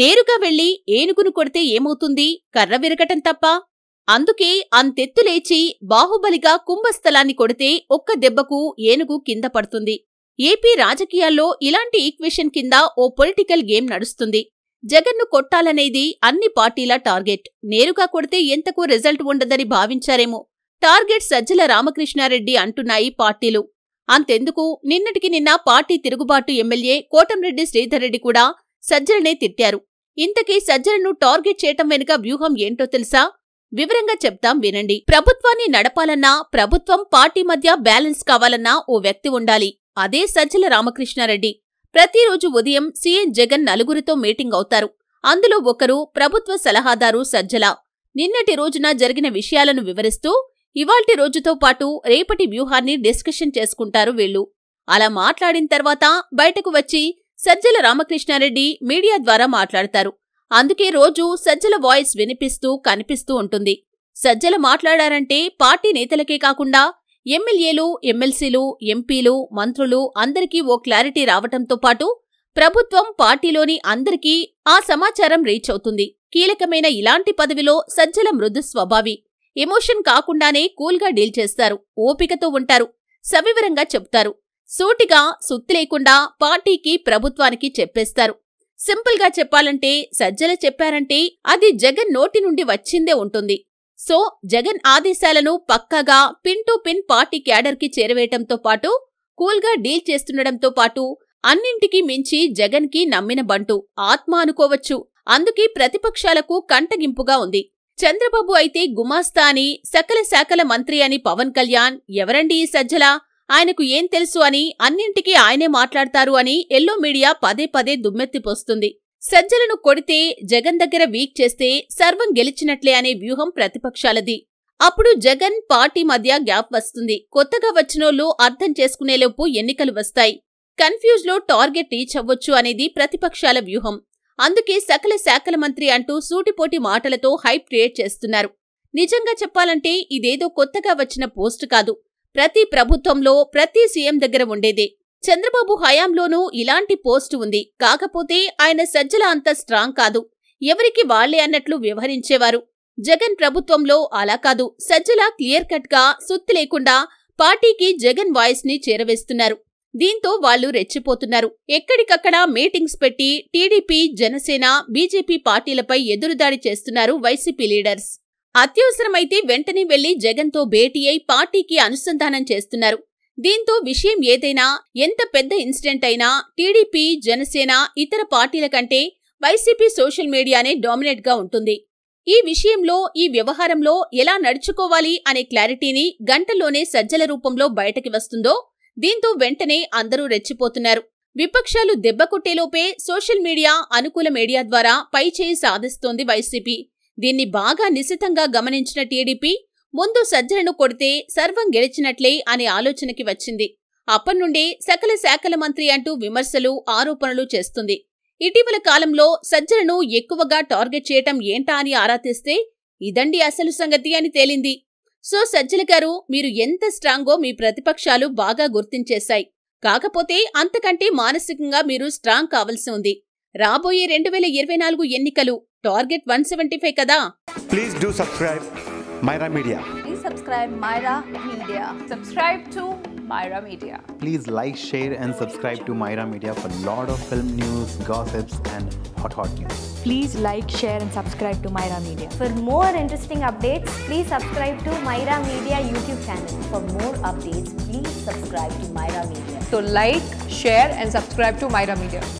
నేరుగా వెళ్లి ఏనుగును కొడితే ఏమవుతుంది కర్ర విరగటం తప్ప అందుకే అంతెత్తులేచి బాహుబలిగా కుంభస్థలాన్ని కొడితే ఒక్క దెబ్బకు ఏనుగు కింద పడుతుంది ఏపీ రాజకీయాల్లో ఇలాంటి ఈక్వేషన్ కింద ఓ పొలిటికల్ గేమ్ నడుస్తుంది జగన్ను కొట్టాలనేది అన్ని పార్టీల టార్గెట్ నేరుగా కొడితే ఎంతకు రిజల్ట్ ఉండదని భావించారేమో టార్గెట్ సజ్జల రామకృష్ణారెడ్డి అంటున్నాయి పార్టీలు అంతెందుకు నిన్నటికి నిన్న పార్టీ తిరుగుబాటు ఎమ్మెల్యే కోటంరెడ్డి శ్రీధర్రెడ్డి కూడా సజ్జలనే తిట్టారు ఇంతకీ సజ్జలను టార్గెట్ చేయటం వెనుక వ్యూహం ఏంటో తెలుసా వివరంగా చెప్తాం వినండి ప్రభుత్వాన్ని నడపాలన్నా ప్రభుత్వం పార్టీ మధ్య బ్యాలెన్స్ కావాలన్నా ఓ వ్యక్తి ఉండాలి అదే సజ్జల రామకృష్ణారెడ్డి ప్రతిరోజు ఉదయం సీఎం జగన్ నలుగురితో మీటింగ్ అవుతారు అందులో ఒకరు ప్రభుత్వ సలహాదారు సజ్జల నిన్నటి రోజున జరిగిన విషయాలను వివరిస్తూ ఇవాల్టి రోజుతో పాటు రేపటి వ్యూహాన్ని డిస్కషన్ చేసుకుంటారు వీళ్ళు అలా మాట్లాడిన తర్వాత బయటకు వచ్చి సజ్జల రామకృష్ణారెడ్డి మీడియా ద్వారా మాట్లాడతారు అందుకే రోజూ సజ్జల వాయిస్ వినిపిస్తూ కనిపిస్తూ ఉంటుంది సజ్జల మాట్లాడారంటే పార్టీ నేతలకే కాకుండా ఎమ్మెల్యేలు ఎమ్మెల్సీలు ఎంపీలు మంత్రులు అందరికీ ఓ క్లారిటీ రావటంతో పాటు ప్రభుత్వం పార్టీలోని అందరికీ ఆ సమాచారం రీచ్ అవుతుంది కీలకమైన ఇలాంటి పదవిలో సజ్జల మృదు స్వభావి ఎమోషన్ కాకుండానే కూల్గా డీల్ చేస్తారు ఓపికతో ఉంటారు సవివరంగా చెప్తారు సూటిగా సుత్తి లేకుండా పార్టీకి ప్రభుత్వానికి చెప్పేస్తారు సింపుల్గా చెప్పాలంటే సజ్జల చెప్పారంటే అది జగన్ నోటి నుండి వచ్చిందే ఉంటుంది సో జగన్ ఆదేశాలను పక్కాగా పిన్ టు పిన్ పార్టీ క్యాడర్కి చేరవేయటంతో పాటు కూల్గా డీల్ చేస్తుండటంతో పాటు అన్నింటికీ మించి జగన్కి నమ్మిన బంటు ఆత్మ అనుకోవచ్చు అందుకే ప్రతిపక్షాలకు కంటగింపుగా ఉంది చంద్రబాబు అయితే గుమాస్తా అని సకల శాఖల మంత్రి అని పవన్ కళ్యాణ్ ఎవరండి ఈ సజ్జల ఆయనకు ఏం తెలుసు అని అన్నింటికీ ఆయనే మాట్లాడతారు అని ఎల్లో మీడియా పదే పదే దుమ్మెత్తిపోస్తుంది సజ్జలను కొడితే జగన్ దగ్గర వీక్ చేస్తే సర్వం గెలిచినట్లే అనే వ్యూహం ప్రతిపక్షాలది అప్పుడు జగన్ పార్టీ మధ్య గ్యాప్ వస్తుంది కొత్తగా వచ్చినోళ్ళు అర్థం చేసుకునేలోపు ఎన్నికలు వస్తాయి కన్ఫ్యూజ్లో టార్గెట్ రీచ్ అవ్వచ్చు అనేది ప్రతిపక్షాల వ్యూహం అందుకే సకల శాఖల మంత్రి అంటూ సూటిపోటి మాటలతో హైప్ క్రియేట్ చేస్తున్నారు నిజంగా చెప్పాలంటే ఇదేదో కొత్తగా వచ్చిన పోస్ట్ కాదు ప్రతి ప్రభుత్వంలో ప్రతి సీఎం దగ్గర ఉండేదే చంద్రబాబు హయాంలోనూ ఇలాంటి పోస్టు ఉంది కాకపోతే ఆయన సజ్జల అంత స్ట్రాంగ్ కాదు ఎవరికి వాళ్లే అన్నట్లు వ్యవహరించేవారు జగన్ ప్రభుత్వంలో అలా కాదు సజ్జల క్లియర్ కట్ గా సుత్తి లేకుండా పార్టీకి జగన్ వాయిస్ ని చేరవేస్తున్నారు దీంతో వాళ్లు రెచ్చిపోతున్నారు ఎక్కడికక్కడ మీటింగ్స్ పెట్టి టీడీపీ జనసేన బీజేపీ పార్టీలపై ఎదురుదాడి చేస్తున్నారు వైసీపీ లీడర్స్ అత్యవసరమైతే వెంటనే వెళ్లి జగన్తో భేటీ అయి పార్టీకి అనుసంధానం చేస్తున్నారు దీంతో విషయం ఏదైనా ఎంత పెద్ద ఇన్సిడెంట్ అయినా టీడీపీ జనసేన ఇతర పార్టీల కంటే వైసీపీ సోషల్ మీడియానే గా ఉంటుంది ఈ విషయంలో ఈ వ్యవహారంలో ఎలా నడుచుకోవాలి అనే క్లారిటీని గంటలోనే సజ్జల రూపంలో బయటకి వస్తుందో దీంతో వెంటనే అందరూ రెచ్చిపోతున్నారు విపక్షాలు దెబ్బకొట్టేలోపే సోషల్ మీడియా అనుకూల మీడియా ద్వారా పైచేయి సాధిస్తోంది వైసీపీ దీన్ని బాగా నిశితంగా గమనించిన టీడీపీ ముందు సజ్జలను కొడితే సర్వం గెలిచినట్లే అనే ఆలోచనకి వచ్చింది అప్పటినుండే సకల శాఖల మంత్రి అంటూ విమర్శలు ఆరోపణలు చేస్తుంది ఇటీవల కాలంలో సజ్జలను ఎక్కువగా టార్గెట్ చేయటం ఏంటా అని ఆరాధిస్తే ఇదండి అసలు సంగతి అని తేలింది సో సజ్జల గారు మీరు ఎంత స్ట్రాంగో మీ ప్రతిపక్షాలు బాగా గుర్తించేశాయి కాకపోతే అంతకంటే మానసికంగా మీరు స్ట్రాంగ్ కావలసి ఉంది రాబోయే రెండు వేల ఇరవై నాలుగు ఎన్నికలు టార్గెట్ వన్ సెవెంటీ ఫైవ్ కదా please do subscribe Myra Media please subscribe Myra Media subscribe to Myra Media. Please like, share, and subscribe to Myra Media for a lot of film news, gossips, and hot, hot news. Please like, share, and subscribe to Myra Media. For more interesting updates, please subscribe to Myra Media YouTube channel. For more updates, please subscribe to Myra Media. So, like, share, and subscribe to Myra Media.